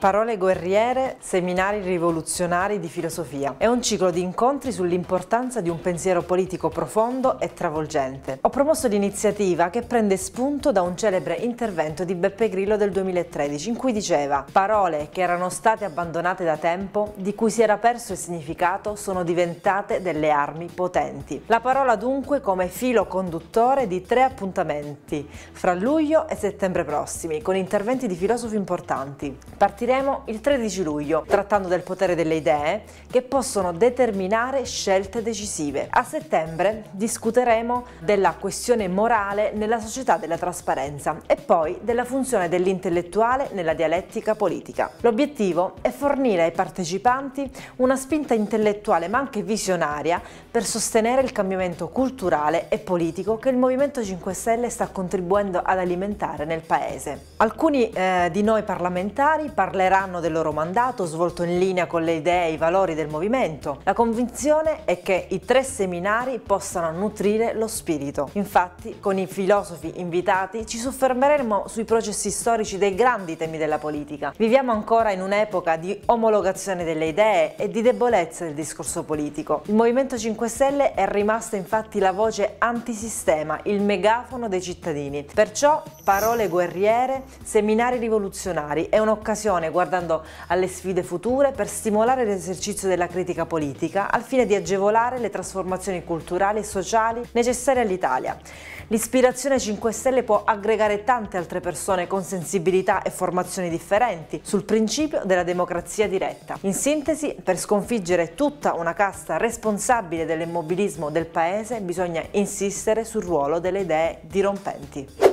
Parole guerriere, seminari rivoluzionari di filosofia. È un ciclo di incontri sull'importanza di un pensiero politico profondo e travolgente. Ho promosso l'iniziativa che prende spunto da un celebre intervento di Beppe Grillo del 2013 in cui diceva parole che erano state abbandonate da tempo, di cui si era perso il significato, sono diventate delle armi potenti. La parola dunque come filo conduttore di tre appuntamenti fra luglio e settembre prossimi con interventi di filosofi importanti. Partiremo sentiremo il 13 luglio, trattando del potere delle idee che possono determinare scelte decisive. A settembre discuteremo della questione morale nella società della trasparenza e poi della funzione dell'intellettuale nella dialettica politica. L'obiettivo è fornire ai partecipanti una spinta intellettuale ma anche visionaria per sostenere il cambiamento culturale e politico che il Movimento 5 Stelle sta contribuendo ad alimentare nel Paese. Alcuni eh, di noi parlamentari parleranno parleranno del loro mandato svolto in linea con le idee e i valori del movimento. La convinzione è che i tre seminari possano nutrire lo spirito. Infatti, con i filosofi invitati ci soffermeremo sui processi storici dei grandi temi della politica. Viviamo ancora in un'epoca di omologazione delle idee e di debolezza del discorso politico. Il Movimento 5 Stelle è rimasto infatti la voce antisistema, il megafono dei cittadini. Perciò parole guerriere, seminari rivoluzionari è un'occasione guardando alle sfide future per stimolare l'esercizio della critica politica al fine di agevolare le trasformazioni culturali e sociali necessarie all'Italia. L'ispirazione 5 Stelle può aggregare tante altre persone con sensibilità e formazioni differenti sul principio della democrazia diretta. In sintesi, per sconfiggere tutta una casta responsabile dell'immobilismo del Paese bisogna insistere sul ruolo delle idee dirompenti.